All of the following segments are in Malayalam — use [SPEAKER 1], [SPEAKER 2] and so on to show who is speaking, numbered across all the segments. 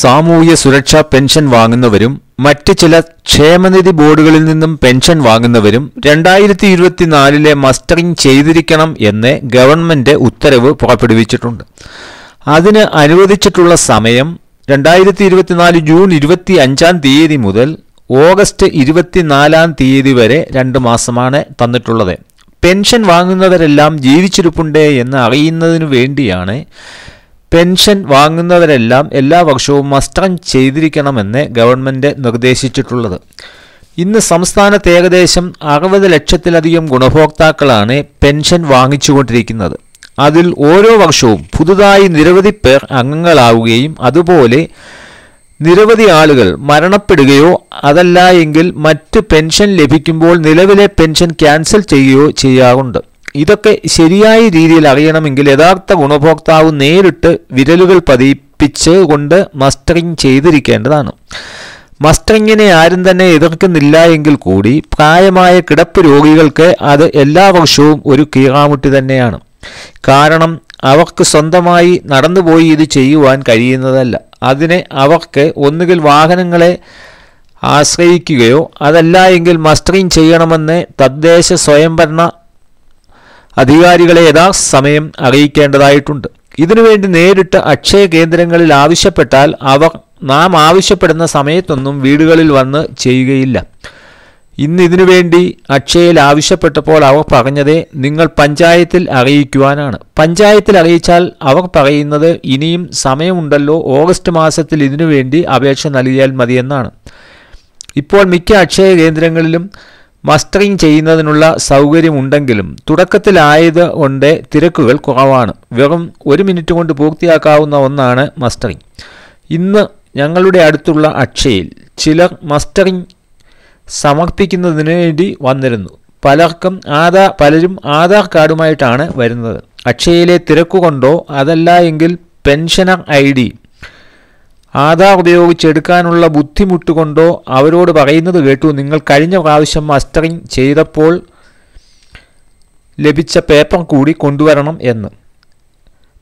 [SPEAKER 1] സാമൂഹ്യ സുരക്ഷാ പെൻഷൻ വാങ്ങുന്നവരും മറ്റ് ചില ക്ഷേമനിധി ബോർഡുകളിൽ നിന്നും പെൻഷൻ വാങ്ങുന്നവരും രണ്ടായിരത്തി ഇരുപത്തിനാലിലെ മസ്റ്ററിംഗ് ചെയ്തിരിക്കണം എന്ന് ഗവൺമെന്റ് ഉത്തരവ് പുറപ്പെടുവിച്ചിട്ടുണ്ട് അതിന് അനുവദിച്ചിട്ടുള്ള സമയം രണ്ടായിരത്തി ഇരുപത്തിനാല് ജൂൺ ഇരുപത്തി അഞ്ചാം തീയതി മുതൽ ഓഗസ്റ്റ് ഇരുപത്തിനാലാം തീയതി വരെ രണ്ട് മാസമാണ് തന്നിട്ടുള്ളത് പെൻഷൻ വാങ്ങുന്നവരെല്ലാം ജീവിച്ചിരിപ്പുണ്ടേ എന്ന് അറിയുന്നതിനു വേണ്ടിയാണ് പെൻഷൻ വാങ്ങുന്നവരെല്ലാം എല്ലാ വർഷവും മസ്റ്റാൻ ചെയ്തിരിക്കണമെന്ന് ഗവൺമെൻറ് നിർദ്ദേശിച്ചിട്ടുള്ളത് ഇന്ന് സംസ്ഥാനത്ത് ഏകദേശം അറുപത് ലക്ഷത്തിലധികം ഗുണഭോക്താക്കളാണ് പെൻഷൻ വാങ്ങിച്ചുകൊണ്ടിരിക്കുന്നത് അതിൽ ഓരോ വർഷവും പുതുതായി നിരവധി പേർ അംഗങ്ങളാവുകയും അതുപോലെ നിരവധി ആളുകൾ മരണപ്പെടുകയോ അതല്ല എങ്കിൽ മറ്റ് പെൻഷൻ ലഭിക്കുമ്പോൾ നിലവിലെ പെൻഷൻ ക്യാൻസൽ ചെയ്യുകയോ ചെയ്യാറുണ്ട് ഇതൊക്കെ ശരിയായ രീതിയിൽ അറിയണമെങ്കിൽ യഥാർത്ഥ ഗുണഭോക്താവ് നേരിട്ട് വിരലുകൾ പതിപ്പിച്ച് കൊണ്ട് മസ്റ്ററിങ് ചെയ്തിരിക്കേണ്ടതാണ് മസ്റ്ററിങ്ങിനെ ആരും തന്നെ എതിർക്കുന്നില്ല എങ്കിൽ കൂടി പ്രായമായ കിടപ്പ് രോഗികൾക്ക് അത് എല്ലാ വർഷവും ഒരു കീറാമുട്ടി തന്നെയാണ് കാരണം അവർക്ക് സ്വന്തമായി നടന്നുപോയി ഇത് ചെയ്യുവാൻ കഴിയുന്നതല്ല അതിനെ അവർക്ക് ഒന്നുകിൽ വാഹനങ്ങളെ ആശ്രയിക്കുകയോ അതല്ല എങ്കിൽ മസ്റ്ററിങ് ചെയ്യണമെന്ന് തദ്ദേശ സ്വയംഭരണ അധികാരികളെ യഥാസമയം അറിയിക്കേണ്ടതായിട്ടുണ്ട് ഇതിനുവേണ്ടി നേരിട്ട് അക്ഷയ കേന്ദ്രങ്ങളിൽ ആവശ്യപ്പെട്ടാൽ അവർ നാം ആവശ്യപ്പെടുന്ന സമയത്തൊന്നും വീടുകളിൽ വന്ന് ചെയ്യുകയില്ല ഇന്ന് ഇതിനുവേണ്ടി അക്ഷയയിൽ ആവശ്യപ്പെട്ടപ്പോൾ അവർ പറഞ്ഞതേ നിങ്ങൾ പഞ്ചായത്തിൽ അറിയിക്കുവാനാണ് പഞ്ചായത്തിൽ അറിയിച്ചാൽ അവർ പറയുന്നത് ഇനിയും സമയമുണ്ടല്ലോ ഓഗസ്റ്റ് മാസത്തിൽ ഇതിനുവേണ്ടി അപേക്ഷ നൽകിയാൽ മതിയെന്നാണ് ഇപ്പോൾ മിക്ക അക്ഷയ കേന്ദ്രങ്ങളിലും മസ്റ്ററിംഗ് ചെയ്യുന്നതിനുള്ള സൗകര്യമുണ്ടെങ്കിലും തുടക്കത്തിലായത് കൊണ്ട് തിരക്കുകൾ കുറവാണ് വെറും ഒരു മിനിറ്റ് കൊണ്ട് പൂർത്തിയാക്കാവുന്ന ഒന്നാണ് മസ്റ്ററിംഗ് ഇന്ന് ഞങ്ങളുടെ അടുത്തുള്ള അക്ഷയിൽ ചിലർ മസ്റ്ററിംഗ് സമർപ്പിക്കുന്നതിന് വേണ്ടി വന്നിരുന്നു പലർക്കും ആധാർ പലരും ആധാർ കാർഡുമായിട്ടാണ് വരുന്നത് അക്ഷയയിലെ തിരക്കുകൊണ്ടോ അതല്ല എങ്കിൽ പെൻഷനർ ഐ ഡി ആധാർ ഉപയോഗിച്ചെടുക്കാനുള്ള ബുദ്ധിമുട്ട് കൊണ്ടോ അവരോട് പറയുന്നത് കേട്ടു നിങ്ങൾ കഴിഞ്ഞ പ്രാവശ്യം മസ്റ്ററിംഗ് ചെയ്തപ്പോൾ ലഭിച്ച പേപ്പർ കൂടി കൊണ്ടുവരണം എന്ന്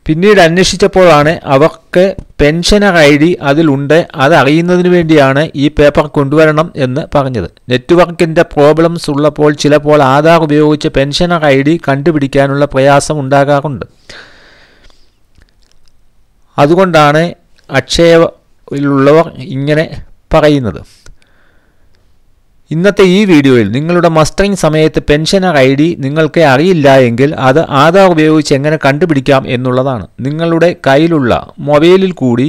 [SPEAKER 1] പിന്നീട് അന്വേഷിച്ചപ്പോഴാണ് അവർക്ക് പെൻഷനർ ഐ ഡി അതിലുണ്ട് അതറിയുന്നതിന് വേണ്ടിയാണ് ഈ പേപ്പർ കൊണ്ടുവരണം എന്ന് പറഞ്ഞത് നെറ്റ്വർക്കിൻ്റെ പ്രോബ്ലംസ് ഉള്ളപ്പോൾ ചിലപ്പോൾ ആധാർ ഉപയോഗിച്ച് പെൻഷനർ ഐ ഡി കണ്ടുപിടിക്കാനുള്ള പ്രയാസം ഉണ്ടാകാറുണ്ട് അതുകൊണ്ടാണ് അക്ഷയ ഉള്ളവർ ഇങ്ങനെ പറയുന്നത് ഇന്നത്തെ ഈ വീഡിയോയിൽ നിങ്ങളുടെ മസ്റ്ററിംഗ് സമയത്ത് പെൻഷനർ ഐ ഡി നിങ്ങൾക്ക് അറിയില്ല എങ്കിൽ അത് ആധാർ ഉപയോഗിച്ച് എങ്ങനെ കണ്ടുപിടിക്കാം എന്നുള്ളതാണ് നിങ്ങളുടെ കയ്യിലുള്ള മൊബൈലിൽ കൂടി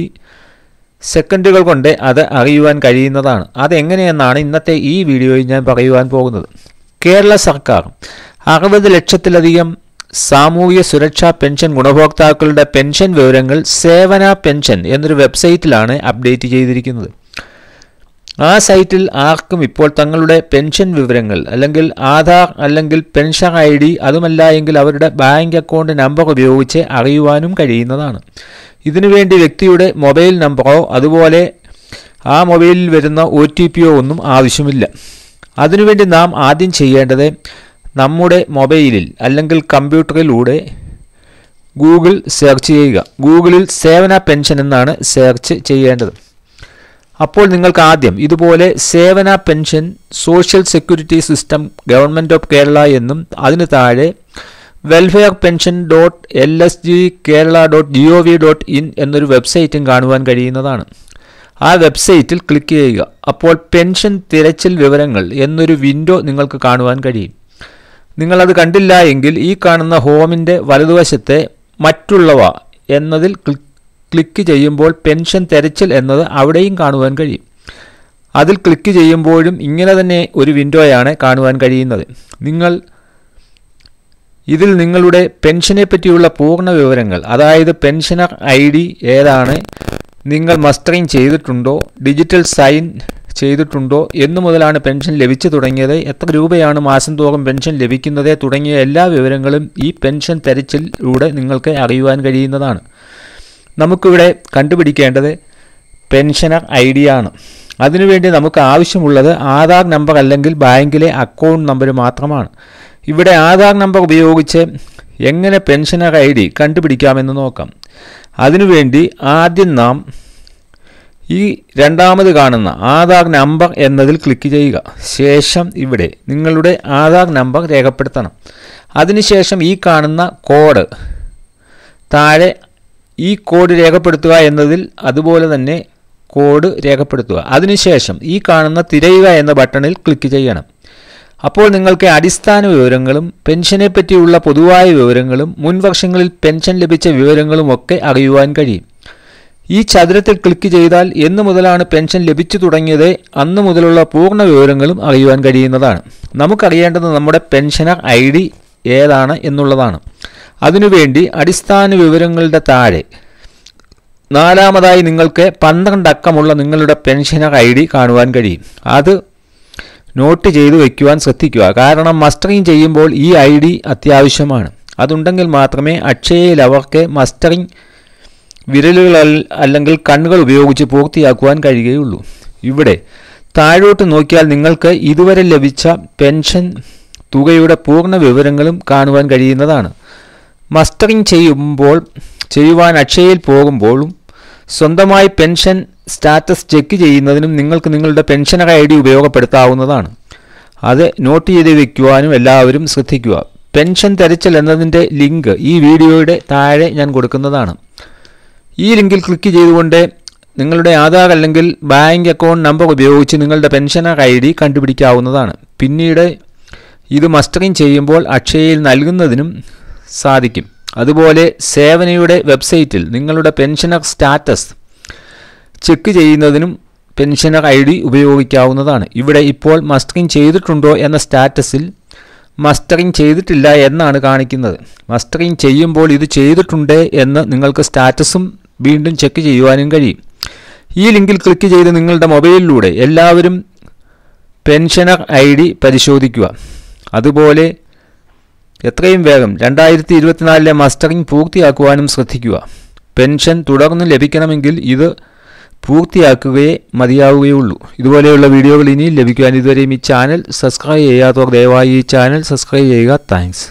[SPEAKER 1] സെക്കൻഡുകൾ കൊണ്ട് അത് അറിയുവാൻ കഴിയുന്നതാണ് അതെങ്ങനെയെന്നാണ് ഇന്നത്തെ ഈ വീഡിയോയിൽ ഞാൻ പറയുവാൻ പോകുന്നത് കേരള സർക്കാർ അറുപത് ലക്ഷത്തിലധികം സാമൂഹ്യ സുരക്ഷാ പെൻഷൻ ഗുണഭോക്താക്കളുടെ പെൻഷൻ വിവരങ്ങൾ സേവന പെൻഷൻ എന്നൊരു വെബ്സൈറ്റിലാണ് അപ്ഡേറ്റ് ചെയ്തിരിക്കുന്നത് ആ സൈറ്റിൽ ആർക്കും ഇപ്പോൾ തങ്ങളുടെ പെൻഷൻ വിവരങ്ങൾ അല്ലെങ്കിൽ ആധാർ അല്ലെങ്കിൽ പെൻഷൻ ഐ ഡി അതുമല്ല എങ്കിൽ അവരുടെ ബാങ്ക് അക്കൗണ്ട് നമ്പർ ഉപയോഗിച്ച് അറിയുവാനും കഴിയുന്നതാണ് ഇതിനുവേണ്ടി വ്യക്തിയുടെ മൊബൈൽ നമ്പറോ അതുപോലെ ആ മൊബൈലിൽ വരുന്ന ഒ ടി പിയോ ഒന്നും ആവശ്യമില്ല അതിനുവേണ്ടി നാം ആദ്യം ചെയ്യേണ്ടത് നമ്മുടെ മൊബൈലിൽ അല്ലെങ്കിൽ കമ്പ്യൂട്ടറിലൂടെ ഗൂഗിൾ സെർച്ച് ചെയ്യുക ഗൂഗിളിൽ സേവന പെൻഷൻ എന്നാണ് സെർച്ച് ചെയ്യേണ്ടത് അപ്പോൾ നിങ്ങൾക്ക് ആദ്യം ഇതുപോലെ Sevana pension social security system government of Kerala എന്നും അതിന് താഴെ welfare pension dot L S G Kerala dot G O V dot in എന്നൊരു വെബ്സൈറ്റും കാണുവാൻ കഴിയുന്നതാണ് ആ വെബ്സൈറ്റിൽ ക്ലിക്ക് ചെയ്യുക അപ്പോൾ പെൻഷൻ തിരച്ചിൽ വിവരങ്ങൾ എന്നൊരു വിൻഡോ നിങ്ങൾക്ക് കാണുവാൻ കഴിയും നിങ്ങളത് കണ്ടില്ല എങ്കിൽ ഈ കാണുന്ന ഹോമിൻ്റെ വലതുവശത്തെ മറ്റുള്ളവ എന്നതിൽ ക്ലിക്ക് ചെയ്യുമ്പോൾ പെൻഷൻ തെരച്ചിൽ എന്നത് അവിടെയും കാണുവാൻ കഴിയും അതിൽ ക്ലിക്ക് ചെയ്യുമ്പോഴും ഇങ്ങനെ തന്നെ ഒരു വിൻഡോയാണ് കാണുവാൻ കഴിയുന്നത് നിങ്ങൾ ഇതിൽ നിങ്ങളുടെ പെൻഷനെ പറ്റിയുള്ള പൂർണ്ണ വിവരങ്ങൾ അതായത് പെൻഷനർ ഐ ഡി ഏതാണ് നിങ്ങൾ മസ്റ്ററിങ് ചെയ്തിട്ടുണ്ടോ ഡിജിറ്റൽ സൈൻ ചെയ്തിട്ടുണ്ടോ എന്നു മുതലാണ് പെൻഷൻ ലഭിച്ചു തുടങ്ങിയത് എത്ര രൂപയാണ് മാസം തോറും പെൻഷൻ ലഭിക്കുന്നത് തുടങ്ങിയ എല്ലാ വിവരങ്ങളും ഈ പെൻഷൻ തെരച്ചിലൂടെ നിങ്ങൾക്ക് അറിയുവാൻ കഴിയുന്നതാണ് നമുക്കിവിടെ കണ്ടുപിടിക്കേണ്ടത് പെൻഷനർ ഐ ഡി ആണ് അതിനുവേണ്ടി നമുക്ക് ആവശ്യമുള്ളത് ആധാർ നമ്പർ അല്ലെങ്കിൽ ബാങ്കിലെ അക്കൗണ്ട് നമ്പർ മാത്രമാണ് ഇവിടെ ആധാർ നമ്പർ ഉപയോഗിച്ച് എങ്ങനെ പെൻഷനർ ഐ ഡി കണ്ടുപിടിക്കാമെന്ന് നോക്കാം അതിനുവേണ്ടി ആദ്യം നാം ഈ രണ്ടാമത് കാണുന്ന ആധാർ നമ്പർ എന്നതിൽ ക്ലിക്ക് ചെയ്യുക ശേഷം ഇവിടെ നിങ്ങളുടെ ആധാർ നമ്പർ രേഖപ്പെടുത്തണം അതിനുശേഷം ഈ കാണുന്ന കോഡ് താഴെ ഈ കോഡ് രേഖപ്പെടുത്തുക എന്നതിൽ അതുപോലെ തന്നെ കോഡ് രേഖപ്പെടുത്തുക അതിനുശേഷം ഈ കാണുന്ന തിരയുക എന്ന ബട്ടണിൽ ക്ലിക്ക് ചെയ്യണം അപ്പോൾ നിങ്ങൾക്ക് അടിസ്ഥാന വിവരങ്ങളും പെൻഷനെ പറ്റിയുള്ള പൊതുവായ വിവരങ്ങളും മുൻവർഷങ്ങളിൽ പെൻഷൻ ലഭിച്ച വിവരങ്ങളും ഒക്കെ അറിയുവാൻ കഴിയും ഈ ചതുരത്തിൽ ക്ലിക്ക് ചെയ്താൽ എന്ന് മുതലാണ് പെൻഷൻ ലഭിച്ചു തുടങ്ങിയത് അന്ന് മുതലുള്ള പൂർണ്ണ വിവരങ്ങളും അറിയുവാൻ കഴിയുന്നതാണ് നമുക്കറിയേണ്ടത് നമ്മുടെ പെൻഷനർ ഐ ഡി ഏതാണ് എന്നുള്ളതാണ് അതിനുവേണ്ടി അടിസ്ഥാന വിവരങ്ങളുടെ താഴെ നാലാമതായി നിങ്ങൾക്ക് പന്ത്രണ്ട് അക്കമുള്ള നിങ്ങളുടെ പെൻഷനർ ഐ ഡി കാണുവാൻ കഴിയും അത് നോട്ട് ചെയ്തു വയ്ക്കുവാൻ ശ്രദ്ധിക്കുക കാരണം മസ്റ്ററിങ് ചെയ്യുമ്പോൾ ഈ ഐ ഡി അത്യാവശ്യമാണ് അതുണ്ടെങ്കിൽ മാത്രമേ അക്ഷയയിൽ അവർക്ക് മസ്റ്ററിങ് വിരലുകൾ അല്ലെങ്കിൽ കണ്ണുകൾ ഉപയോഗിച്ച് പൂർത്തിയാക്കുവാൻ കഴിയുകയുള്ളൂ ഇവിടെ താഴോട്ട് നോക്കിയാൽ നിങ്ങൾക്ക് ഇതുവരെ ലഭിച്ച പെൻഷൻ തുകയുടെ പൂർണ്ണ വിവരങ്ങളും കാണുവാൻ കഴിയുന്നതാണ് മസ്റ്ററിംഗ് ചെയ്യുമ്പോൾ ചെയ്യുവാൻ അക്ഷയയിൽ പോകുമ്പോഴും സ്വന്തമായി പെൻഷൻ സ്റ്റാറ്റസ് ചെക്ക് ചെയ്യുന്നതിനും നിങ്ങൾക്ക് നിങ്ങളുടെ പെൻഷനർ ഐ ഡി ഉപയോഗപ്പെടുത്താവുന്നതാണ് അത് നോട്ട് ചെയ്ത് വയ്ക്കുവാനും എല്ലാവരും ശ്രദ്ധിക്കുക പെൻഷൻ തെരച്ചിൽ എന്നതിൻ്റെ ലിങ്ക് ഈ വീഡിയോയുടെ താഴെ ഞാൻ കൊടുക്കുന്നതാണ് ഈ ലിങ്കിൽ ക്ലിക്ക് ചെയ്തുകൊണ്ട് നിങ്ങളുടെ ആധാർ അല്ലെങ്കിൽ ബാങ്ക് അക്കൗണ്ട് നമ്പർ ഉപയോഗിച്ച് നിങ്ങളുടെ പെൻഷനർ ഐ ഡി കണ്ടുപിടിക്കാവുന്നതാണ് പിന്നീട് ഇത് മസ്റ്ററിങ് ചെയ്യുമ്പോൾ അക്ഷയയിൽ നൽകുന്നതിനും സാധിക്കും അതുപോലെ സേവനയുടെ വെബ്സൈറ്റിൽ നിങ്ങളുടെ പെൻഷനർ സ്റ്റാറ്റസ് ചെക്ക് ചെയ്യുന്നതിനും പെൻഷനർ ഐ ഡി ഉപയോഗിക്കാവുന്നതാണ് ഇവിടെ ഇപ്പോൾ മസ്റ്ററിങ് ചെയ്തിട്ടുണ്ടോ എന്ന സ്റ്റാറ്റസിൽ മസ്റ്ററിങ് ചെയ്തിട്ടില്ല എന്നാണ് കാണിക്കുന്നത് മസ്റ്ററിങ് ചെയ്യുമ്പോൾ ഇത് ചെയ്തിട്ടുണ്ട് എന്ന് നിങ്ങൾക്ക് സ്റ്റാറ്റസും വീണ്ടും ചെക്ക് ചെയ്യുവാനും കഴിയും ഈ ലിങ്കിൽ ക്ലിക്ക് ചെയ്ത് നിങ്ങളുടെ മൊബൈലിലൂടെ എല്ലാവരും പെൻഷനർ ഐ ഡി പരിശോധിക്കുക അതുപോലെ എത്രയും വേഗം രണ്ടായിരത്തി ഇരുപത്തിനാലിലെ മസ്റ്ററിംഗ് പൂർത്തിയാക്കുവാനും ശ്രദ്ധിക്കുക പെൻഷൻ തുടർന്ന് ലഭിക്കണമെങ്കിൽ ഇത് പൂർത്തിയാക്കുകയേ മതിയാവുകയുള്ളൂ ഇതുപോലെയുള്ള വീഡിയോകൾ ഇനിയും ലഭിക്കുവാൻ ഇതുവരെയും ഈ ചാനൽ സബ്സ്ക്രൈബ് ചെയ്യാത്തവർ ദയവായി ഈ ചാനൽ സബ്സ്ക്രൈബ് ചെയ്യുക താങ്ക്സ്